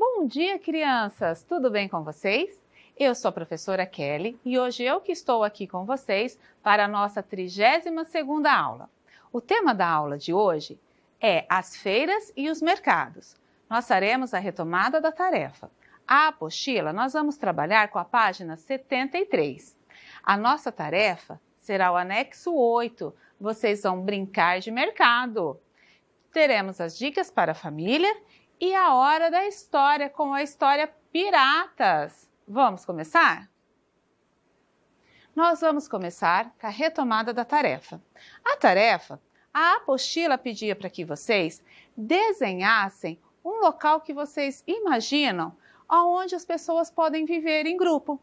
Bom dia, crianças! Tudo bem com vocês? Eu sou a professora Kelly e hoje eu que estou aqui com vocês para a nossa 32ª aula. O tema da aula de hoje é as feiras e os mercados. Nós faremos a retomada da tarefa. A apostila nós vamos trabalhar com a página 73. A nossa tarefa será o anexo 8. Vocês vão brincar de mercado. Teremos as dicas para a família e a hora da história com a história Piratas. Vamos começar? Nós vamos começar com a retomada da tarefa. A tarefa, a apostila pedia para que vocês desenhassem um local que vocês imaginam onde as pessoas podem viver em grupo.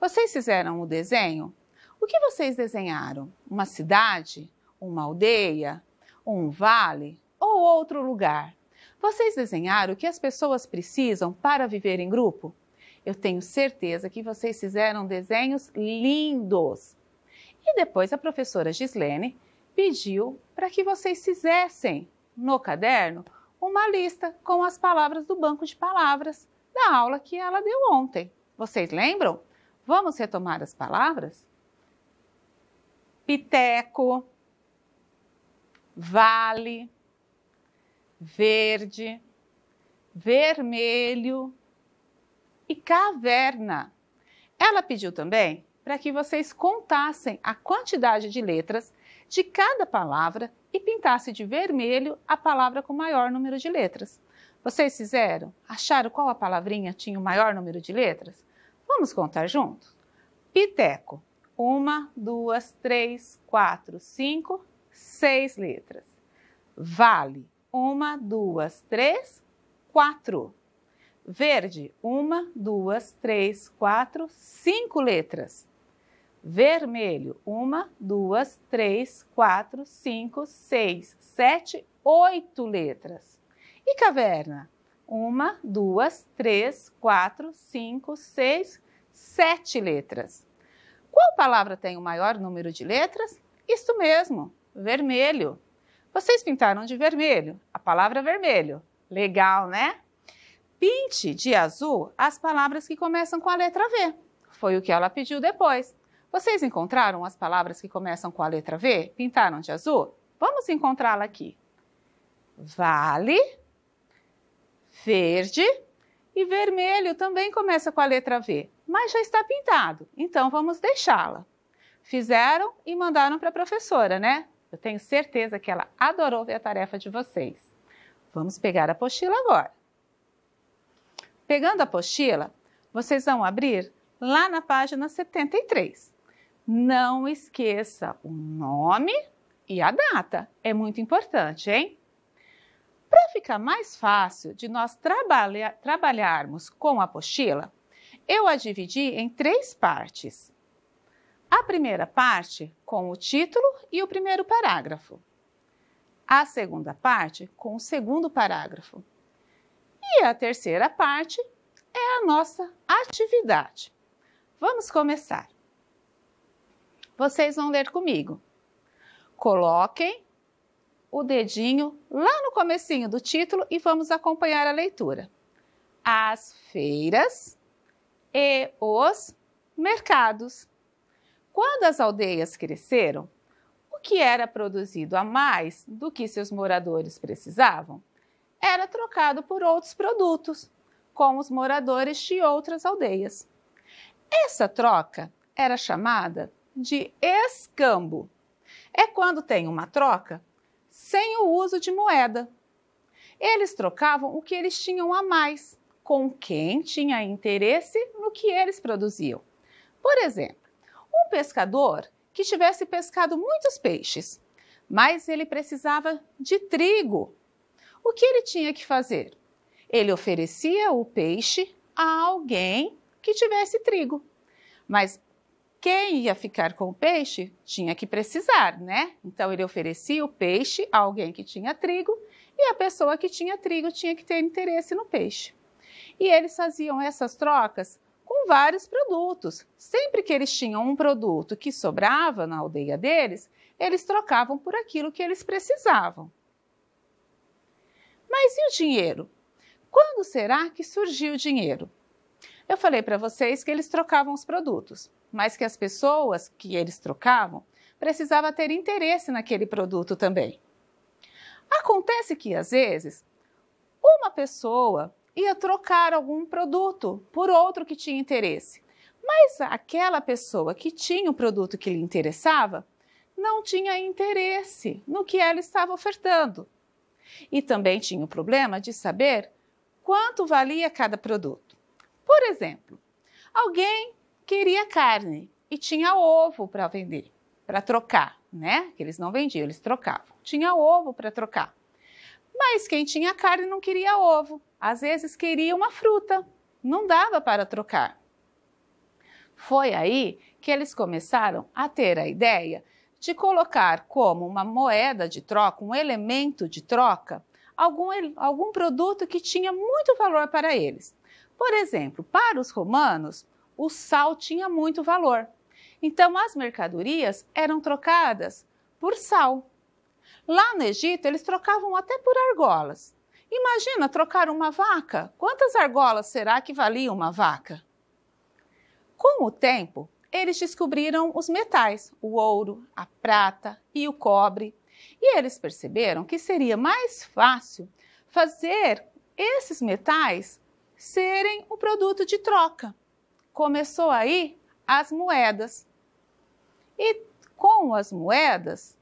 Vocês fizeram o desenho? O que vocês desenharam? Uma cidade? Uma aldeia? Um vale? Ou outro lugar? Vocês desenharam o que as pessoas precisam para viver em grupo? Eu tenho certeza que vocês fizeram desenhos lindos. E depois a professora Gislene pediu para que vocês fizessem no caderno uma lista com as palavras do banco de palavras da aula que ela deu ontem. Vocês lembram? Vamos retomar as palavras? Piteco, vale, verde, vermelho e caverna. Ela pediu também para que vocês contassem a quantidade de letras de cada palavra e pintasse de vermelho a palavra com maior número de letras. Vocês fizeram? Acharam qual a palavrinha tinha o maior número de letras? Vamos contar juntos? Piteco. Uma, duas, três, quatro, cinco, seis letras. Vale uma, duas, três, quatro. Verde, uma, duas, três, quatro, cinco letras. Vermelho, uma, duas, três, quatro, cinco, seis, sete, oito letras. E caverna? Uma, duas, três, quatro, cinco, seis, sete letras. Qual palavra tem o maior número de letras? Isso mesmo, vermelho. Vocês pintaram de vermelho, a palavra vermelho. Legal, né? Pinte de azul as palavras que começam com a letra V. Foi o que ela pediu depois. Vocês encontraram as palavras que começam com a letra V? Pintaram de azul? Vamos encontrá-la aqui. Vale, verde e vermelho também começa com a letra V, mas já está pintado, então vamos deixá-la. Fizeram e mandaram para a professora, né? Eu tenho certeza que ela adorou ver a tarefa de vocês. Vamos pegar a apostila agora. Pegando a apostila, vocês vão abrir lá na página 73. Não esqueça o nome e a data. É muito importante, hein? Para ficar mais fácil de nós trabalha, trabalharmos com a apostila, eu a dividi em três partes. A primeira parte com o título e o primeiro parágrafo. A segunda parte com o segundo parágrafo. E a terceira parte é a nossa atividade. Vamos começar. Vocês vão ler comigo. Coloquem o dedinho lá no comecinho do título e vamos acompanhar a leitura. As feiras e os mercados. Quando as aldeias cresceram, o que era produzido a mais do que seus moradores precisavam era trocado por outros produtos com os moradores de outras aldeias. Essa troca era chamada de escambo. É quando tem uma troca sem o uso de moeda. Eles trocavam o que eles tinham a mais com quem tinha interesse no que eles produziam. Por exemplo, um pescador que tivesse pescado muitos peixes, mas ele precisava de trigo. O que ele tinha que fazer? Ele oferecia o peixe a alguém que tivesse trigo. Mas quem ia ficar com o peixe tinha que precisar, né? Então ele oferecia o peixe a alguém que tinha trigo e a pessoa que tinha trigo tinha que ter interesse no peixe. E eles faziam essas trocas vários produtos. Sempre que eles tinham um produto que sobrava na aldeia deles, eles trocavam por aquilo que eles precisavam. Mas e o dinheiro? Quando será que surgiu o dinheiro? Eu falei para vocês que eles trocavam os produtos, mas que as pessoas que eles trocavam precisavam ter interesse naquele produto também. Acontece que, às vezes, uma pessoa ia trocar algum produto por outro que tinha interesse. Mas aquela pessoa que tinha o produto que lhe interessava não tinha interesse no que ela estava ofertando. E também tinha o problema de saber quanto valia cada produto. Por exemplo, alguém queria carne e tinha ovo para vender, para trocar, né? Que eles não vendiam, eles trocavam. Tinha ovo para trocar. Mas quem tinha carne não queria ovo, às vezes queria uma fruta, não dava para trocar. Foi aí que eles começaram a ter a ideia de colocar como uma moeda de troca, um elemento de troca, algum, algum produto que tinha muito valor para eles. Por exemplo, para os romanos, o sal tinha muito valor. Então, as mercadorias eram trocadas por sal. Lá no Egito, eles trocavam até por argolas. Imagina trocar uma vaca. Quantas argolas será que valia uma vaca? Com o tempo, eles descobriram os metais, o ouro, a prata e o cobre, e eles perceberam que seria mais fácil fazer esses metais serem o um produto de troca. Começou aí as moedas. E com as moedas,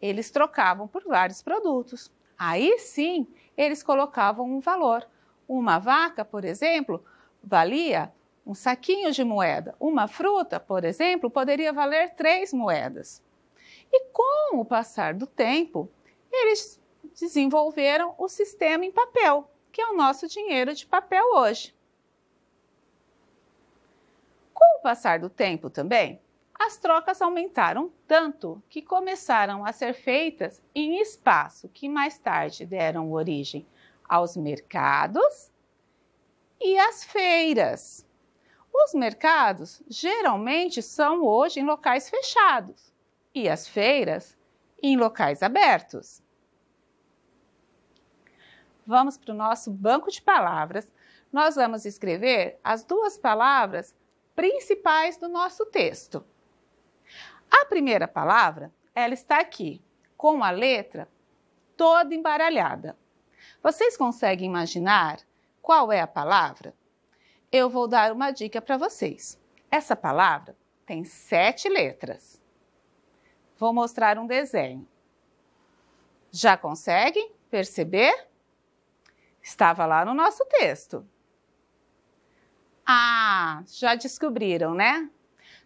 eles trocavam por vários produtos. Aí sim, eles colocavam um valor. Uma vaca, por exemplo, valia um saquinho de moeda. Uma fruta, por exemplo, poderia valer três moedas. E com o passar do tempo, eles desenvolveram o sistema em papel, que é o nosso dinheiro de papel hoje. Com o passar do tempo também, as trocas aumentaram tanto que começaram a ser feitas em espaço que mais tarde deram origem aos mercados e às feiras. Os mercados geralmente são hoje em locais fechados e as feiras em locais abertos. Vamos para o nosso banco de palavras. Nós vamos escrever as duas palavras principais do nosso texto. A primeira palavra, ela está aqui, com a letra toda embaralhada. Vocês conseguem imaginar qual é a palavra? Eu vou dar uma dica para vocês. Essa palavra tem sete letras. Vou mostrar um desenho. Já conseguem perceber? Estava lá no nosso texto. Ah, já descobriram, né?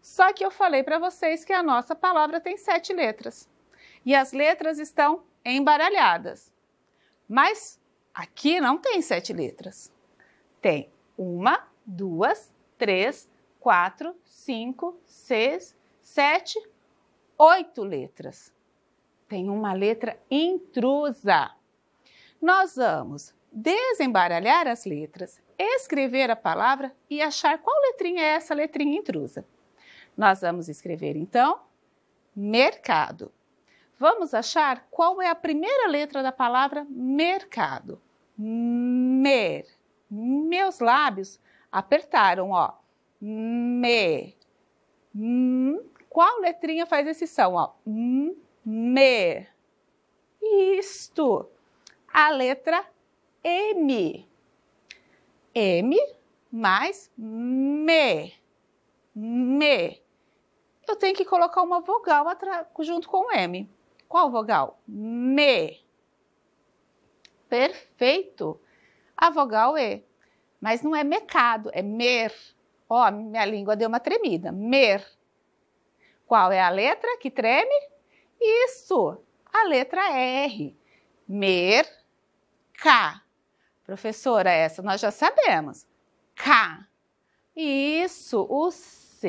Só que eu falei para vocês que a nossa palavra tem sete letras e as letras estão embaralhadas. Mas aqui não tem sete letras. Tem uma, duas, três, quatro, cinco, seis, sete, oito letras. Tem uma letra intrusa. Nós vamos desembaralhar as letras, escrever a palavra e achar qual letrinha é essa letrinha intrusa. Nós vamos escrever então mercado. Vamos achar qual é a primeira letra da palavra mercado. Mer. Meus lábios apertaram, ó. Me. Hum. Qual letrinha faz esse som, ó? Hum. Mer. Isto. A letra M. M mais me me. Eu tenho que colocar uma vogal junto com o M. Qual vogal? Me. Perfeito. A vogal E. É. Mas não é mecado, é mer. Ó, oh, minha língua deu uma tremida. Mer. Qual é a letra que treme? Isso, a letra R. Mer, K. Professora, essa nós já sabemos. K. Isso, o C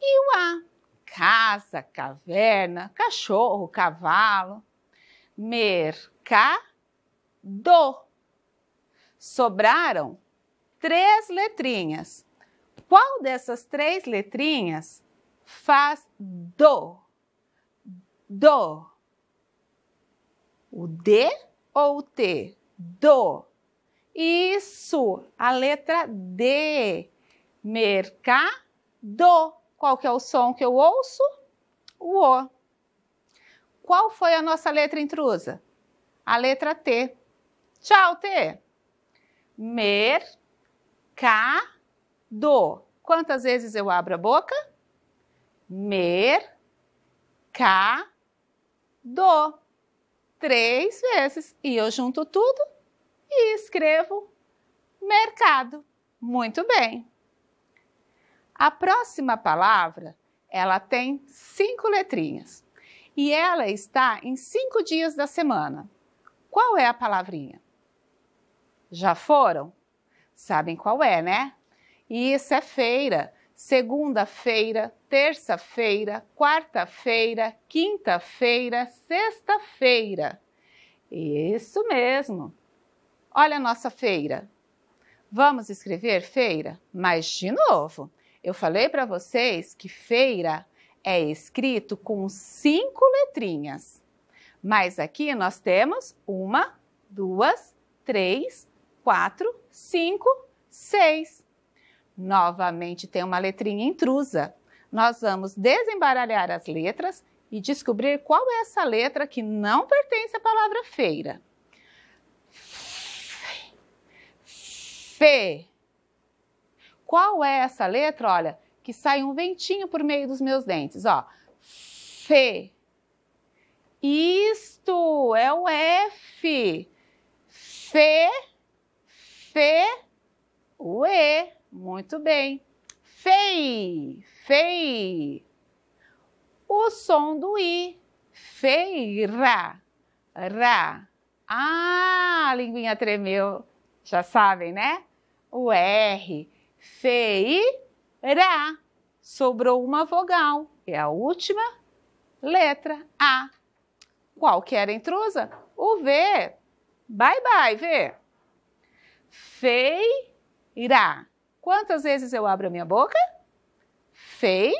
e o A. Casa, caverna, cachorro, cavalo. Mercado. Sobraram três letrinhas. Qual dessas três letrinhas faz do? Do. O D ou o T? Do. Isso, a letra D mercado. Qual que é o som que eu ouço? O O. Qual foi a nossa letra intrusa? A letra T. Tchau, T. Mercado. Quantas vezes eu abro a boca? Mercado. Três vezes. E eu junto tudo e escrevo mercado. Muito bem. A próxima palavra, ela tem cinco letrinhas e ela está em cinco dias da semana. Qual é a palavrinha? Já foram? Sabem qual é, né? Isso é feira. Segunda-feira, terça-feira, quarta-feira, quinta-feira, sexta-feira. Isso mesmo. Olha a nossa feira. Vamos escrever feira? Mas de novo. Eu falei para vocês que feira é escrito com cinco letrinhas. Mas aqui nós temos uma, duas, três, quatro, cinco, seis. Novamente tem uma letrinha intrusa. Nós vamos desembaralhar as letras e descobrir qual é essa letra que não pertence à palavra feira. Fe. Qual é essa letra? Olha, que sai um ventinho por meio dos meus dentes, ó. Fê. Isto é o F. F. F. o E. Muito bem. Fei, fei. O som do I. Feira, ra. Ah, a linguinha tremeu. Já sabem, né? O R. Feira, Sobrou uma vogal, é a última letra A. Qual que era a intrusa? O V. Bye bye, V. Feira. Quantas vezes eu abro a minha boca? Feira.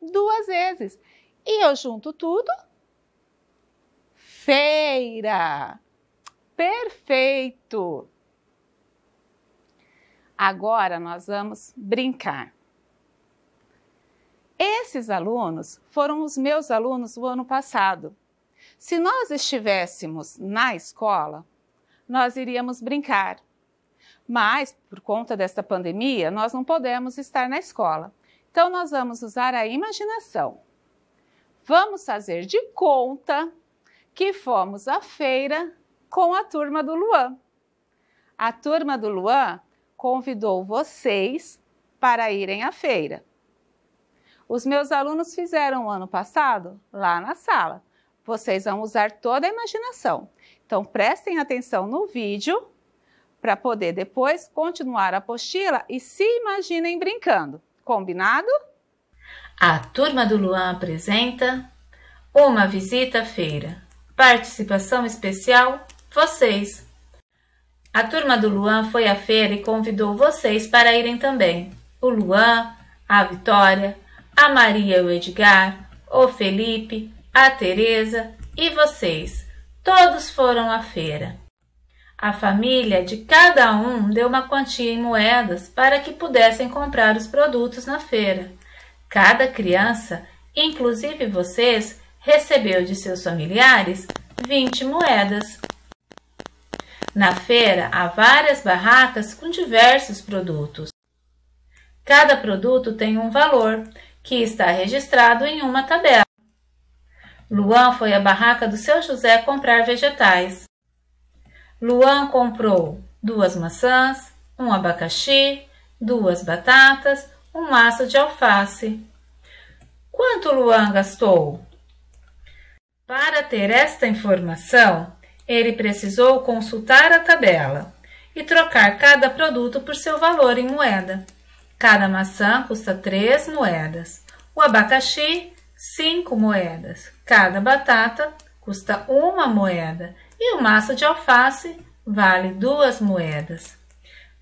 Duas vezes. E eu junto tudo? Feira. Perfeito! Agora nós vamos brincar. Esses alunos foram os meus alunos do ano passado. Se nós estivéssemos na escola, nós iríamos brincar. Mas, por conta desta pandemia, nós não podemos estar na escola. Então, nós vamos usar a imaginação. Vamos fazer de conta que fomos à feira com a turma do Luan. A turma do Luan convidou vocês para irem à feira. Os meus alunos fizeram ano passado lá na sala. Vocês vão usar toda a imaginação. Então prestem atenção no vídeo para poder depois continuar a apostila e se imaginem brincando. Combinado? A turma do Luan apresenta Uma visita à feira. Participação especial vocês. A turma do Luan foi à feira e convidou vocês para irem também. O Luan, a Vitória, a Maria e o Edgar, o Felipe, a Teresa e vocês. Todos foram à feira. A família de cada um deu uma quantia em moedas para que pudessem comprar os produtos na feira. Cada criança, inclusive vocês, recebeu de seus familiares 20 moedas na feira há várias barracas com diversos produtos. Cada produto tem um valor que está registrado em uma tabela. Luan foi à barraca do seu José comprar vegetais. Luan comprou duas maçãs, um abacaxi, duas batatas, um maço de alface. Quanto Luan gastou? Para ter esta informação, ele precisou consultar a tabela e trocar cada produto por seu valor em moeda. Cada maçã custa 3 moedas, o abacaxi, 5 moedas, cada batata custa uma moeda e o maço de alface vale duas moedas.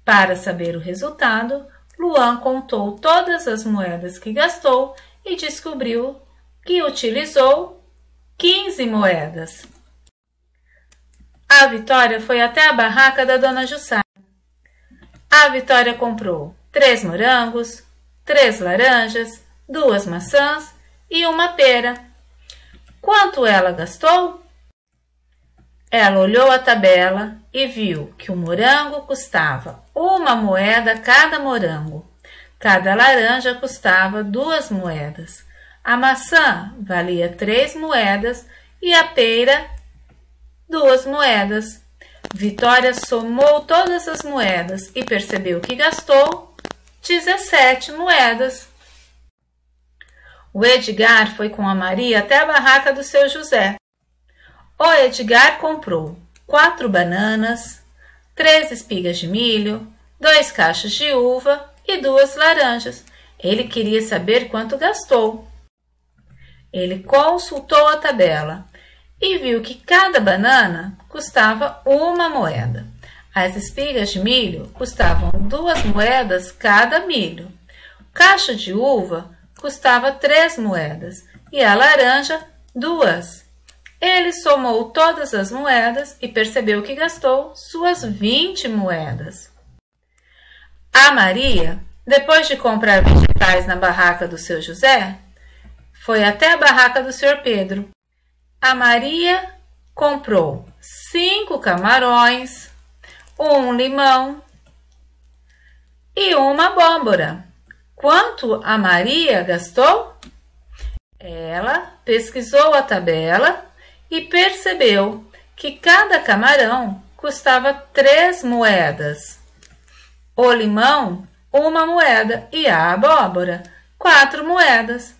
Para saber o resultado, Luan contou todas as moedas que gastou e descobriu que utilizou 15 moedas. A Vitória foi até a barraca da dona Jussara. A Vitória comprou três morangos, três laranjas, duas maçãs e uma pera. Quanto ela gastou? Ela olhou a tabela e viu que o morango custava uma moeda cada morango. Cada laranja custava duas moedas. A maçã valia três moedas e a pera duas moedas. Vitória somou todas as moedas e percebeu que gastou 17 moedas. O Edgar foi com a Maria até a barraca do seu José. O Edgar comprou quatro bananas, três espigas de milho, dois cachos de uva e duas laranjas. Ele queria saber quanto gastou. Ele consultou a tabela e viu que cada banana custava uma moeda. As espigas de milho custavam duas moedas cada milho. O cacho de uva custava três moedas e a laranja duas. Ele somou todas as moedas e percebeu que gastou suas 20 moedas. A Maria, depois de comprar vegetais na barraca do seu José, foi até a barraca do senhor Pedro a Maria comprou cinco camarões, um limão e uma abóbora. Quanto a Maria gastou? Ela pesquisou a tabela e percebeu que cada camarão custava três moedas. O limão, uma moeda e a abóbora, quatro moedas.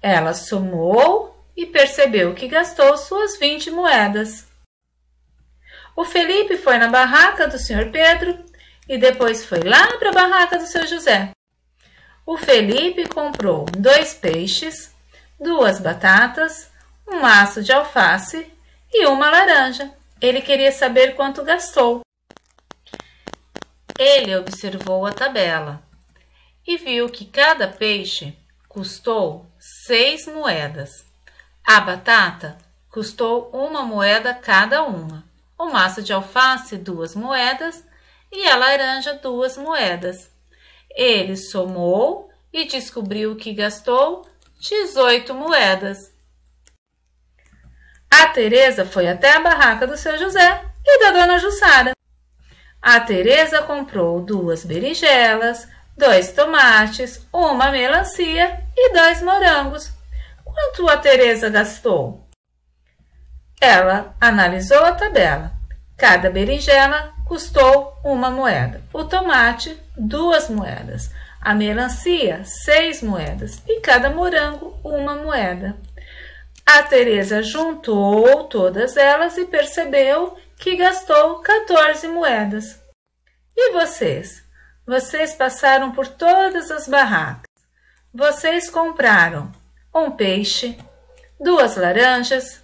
Ela somou e percebeu que gastou suas 20 moedas. O Felipe foi na barraca do Sr. Pedro e depois foi lá para a barraca do seu José. O Felipe comprou dois peixes, duas batatas, um maço de alface e uma laranja. Ele queria saber quanto gastou. Ele observou a tabela e viu que cada peixe custou seis moedas. A batata custou uma moeda cada uma, o maço de alface duas moedas e a laranja duas moedas. Ele somou e descobriu que gastou 18 moedas. A Teresa foi até a barraca do seu José e da dona Jussara. A Teresa comprou duas berinjelas, dois tomates, uma melancia e dois morangos Quanto a Teresa gastou? Ela analisou a tabela. Cada berinjela custou uma moeda. O tomate, duas moedas. A melancia, seis moedas. E cada morango, uma moeda. A Teresa juntou todas elas e percebeu que gastou 14 moedas. E vocês? Vocês passaram por todas as barracas. Vocês compraram um peixe, duas laranjas,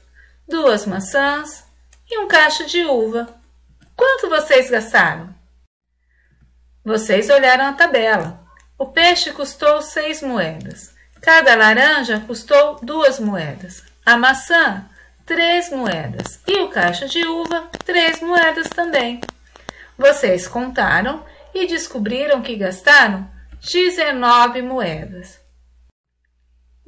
duas maçãs e um cacho de uva. Quanto vocês gastaram? Vocês olharam a tabela. O peixe custou seis moedas. Cada laranja custou duas moedas. A maçã, três moedas. E o cacho de uva, três moedas também. Vocês contaram e descobriram que gastaram 19 moedas.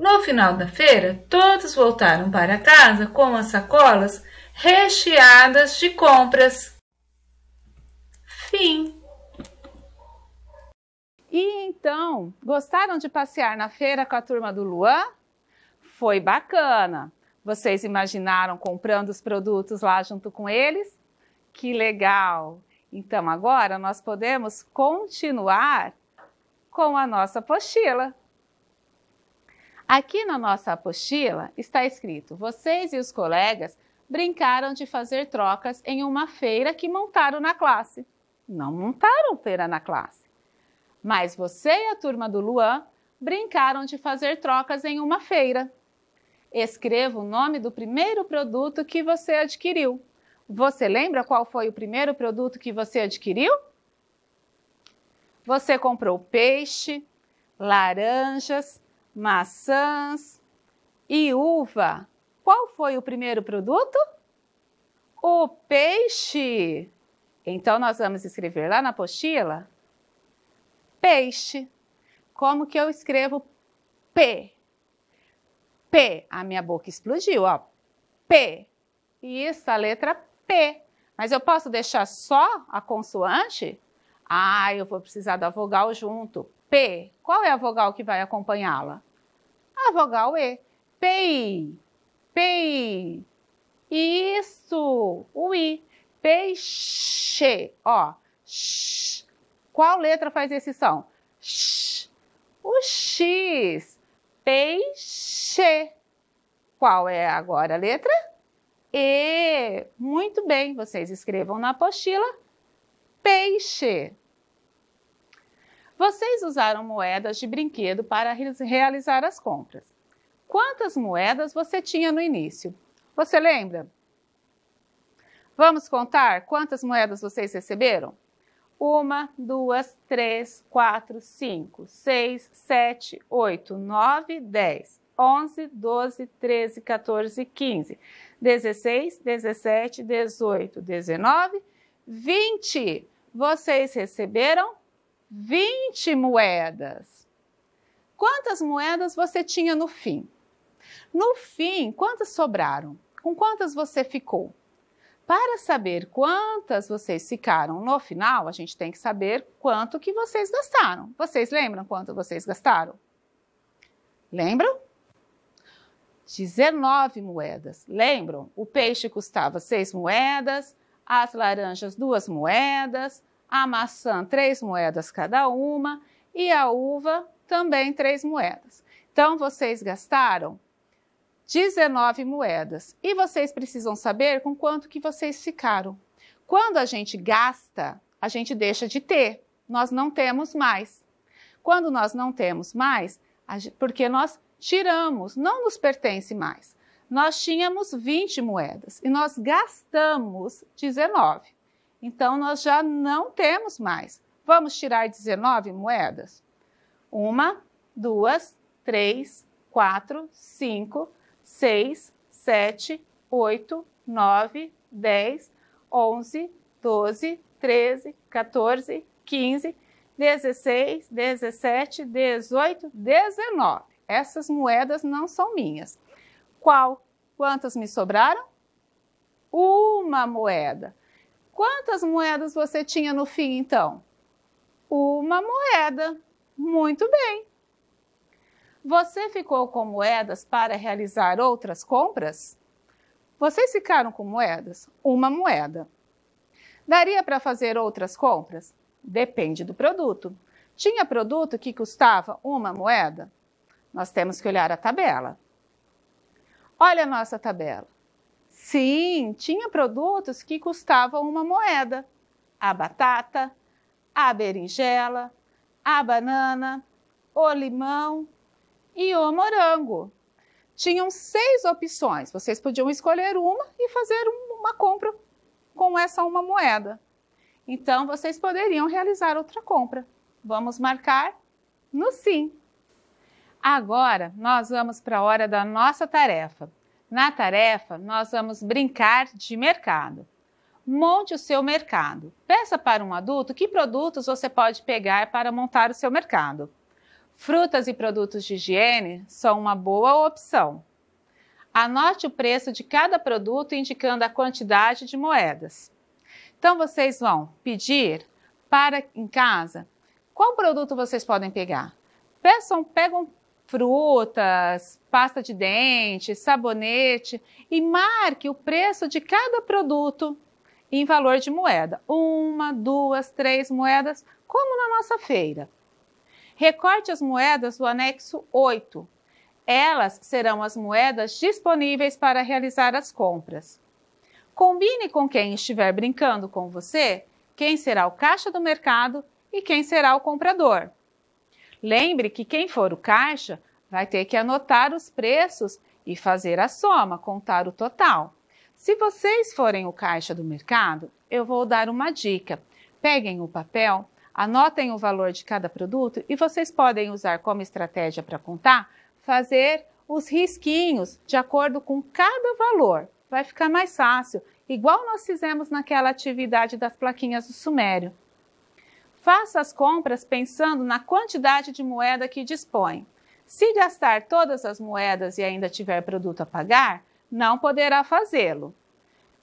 No final da feira, todos voltaram para casa com as sacolas recheadas de compras. Fim. E então, gostaram de passear na feira com a turma do Luan? Foi bacana! Vocês imaginaram comprando os produtos lá junto com eles? Que legal! Então agora nós podemos continuar com a nossa apostila. Aqui na nossa apostila está escrito: vocês e os colegas brincaram de fazer trocas em uma feira que montaram na classe. Não montaram feira na classe. Mas você e a turma do Luan brincaram de fazer trocas em uma feira. Escreva o nome do primeiro produto que você adquiriu. Você lembra qual foi o primeiro produto que você adquiriu? Você comprou peixe, laranjas, maçãs e uva. Qual foi o primeiro produto? O peixe. Então, nós vamos escrever lá na apostila peixe. Como que eu escrevo P? P. A minha boca explodiu, ó. P. E essa letra P. Mas eu posso deixar só a consoante? Ah, eu vou precisar da vogal junto. P, qual é a vogal que vai acompanhá-la? A vogal E. Pei. PEI. Isso, o I. Peixe, ó. Sh. Qual letra faz esse som? Sh. O X. Peixe. Qual é agora a letra? E. Muito bem, vocês escrevam na apostila peixe. Vocês usaram moedas de brinquedo para realizar as compras. Quantas moedas você tinha no início? Você lembra? Vamos contar quantas moedas vocês receberam? Uma, duas, três, quatro, cinco, seis, sete, oito, nove, dez, onze, doze, treze, 14, quinze, dezesseis, dezessete, dezoito, dezenove, vinte. Vocês receberam 20 moedas. Quantas moedas você tinha no fim? No fim, quantas sobraram? Com quantas você ficou? Para saber quantas vocês ficaram no final, a gente tem que saber quanto que vocês gastaram. Vocês lembram quanto vocês gastaram? Lembram? 19 moedas. Lembram? O peixe custava 6 moedas, as laranjas 2 moedas, a maçã, três moedas cada uma, e a uva, também três moedas. Então, vocês gastaram 19 moedas. E vocês precisam saber com quanto que vocês ficaram. Quando a gente gasta, a gente deixa de ter. Nós não temos mais. Quando nós não temos mais, porque nós tiramos, não nos pertence mais. Nós tínhamos 20 moedas e nós gastamos 19. Então, nós já não temos mais. Vamos tirar 19 moedas? Uma, duas, três, quatro, cinco, seis, sete, oito, nove, dez, onze, doze, treze, 14, 15, 16, 17, 18, 19. Essas moedas não são minhas. Qual? Quantas me sobraram? Uma moeda. Quantas moedas você tinha no fim, então? Uma moeda. Muito bem. Você ficou com moedas para realizar outras compras? Vocês ficaram com moedas? Uma moeda. Daria para fazer outras compras? Depende do produto. Tinha produto que custava uma moeda? Nós temos que olhar a tabela. Olha a nossa tabela. Sim, tinha produtos que custavam uma moeda: a batata, a berinjela, a banana, o limão e o morango. Tinham seis opções, vocês podiam escolher uma e fazer uma compra com essa uma moeda. Então, vocês poderiam realizar outra compra. Vamos marcar no sim. Agora, nós vamos para a hora da nossa tarefa. Na tarefa, nós vamos brincar de mercado. Monte o seu mercado. Peça para um adulto que produtos você pode pegar para montar o seu mercado. Frutas e produtos de higiene são uma boa opção. Anote o preço de cada produto indicando a quantidade de moedas. Então vocês vão pedir para em casa qual produto vocês podem pegar. Peçam, pegam frutas, pasta de dente, sabonete e marque o preço de cada produto em valor de moeda. Uma, duas, três moedas, como na nossa feira. Recorte as moedas do anexo 8. Elas serão as moedas disponíveis para realizar as compras. Combine com quem estiver brincando com você quem será o caixa do mercado e quem será o comprador. Lembre que quem for o caixa vai ter que anotar os preços e fazer a soma, contar o total. Se vocês forem o caixa do mercado, eu vou dar uma dica. Peguem o papel, anotem o valor de cada produto e vocês podem usar como estratégia para contar, fazer os risquinhos de acordo com cada valor. Vai ficar mais fácil, igual nós fizemos naquela atividade das plaquinhas do Sumério. Faça as compras pensando na quantidade de moeda que dispõe. Se gastar todas as moedas e ainda tiver produto a pagar, não poderá fazê-lo.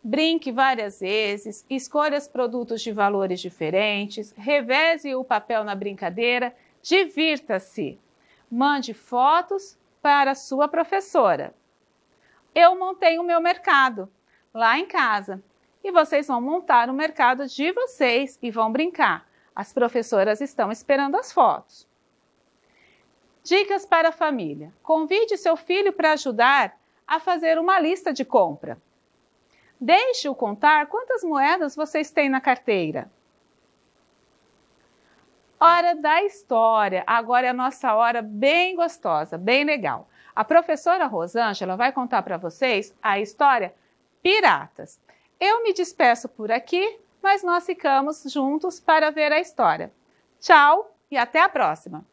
Brinque várias vezes, escolha os produtos de valores diferentes, reveze o papel na brincadeira, divirta-se. Mande fotos para sua professora. Eu montei o meu mercado lá em casa e vocês vão montar o mercado de vocês e vão brincar. As professoras estão esperando as fotos. Dicas para a família: convide seu filho para ajudar a fazer uma lista de compra. Deixe-o contar quantas moedas vocês têm na carteira. Hora da história. Agora é a nossa hora bem gostosa, bem legal. A professora Rosângela vai contar para vocês a história Piratas. Eu me despeço por aqui, mas nós ficamos juntos para ver a história. Tchau e até a próxima!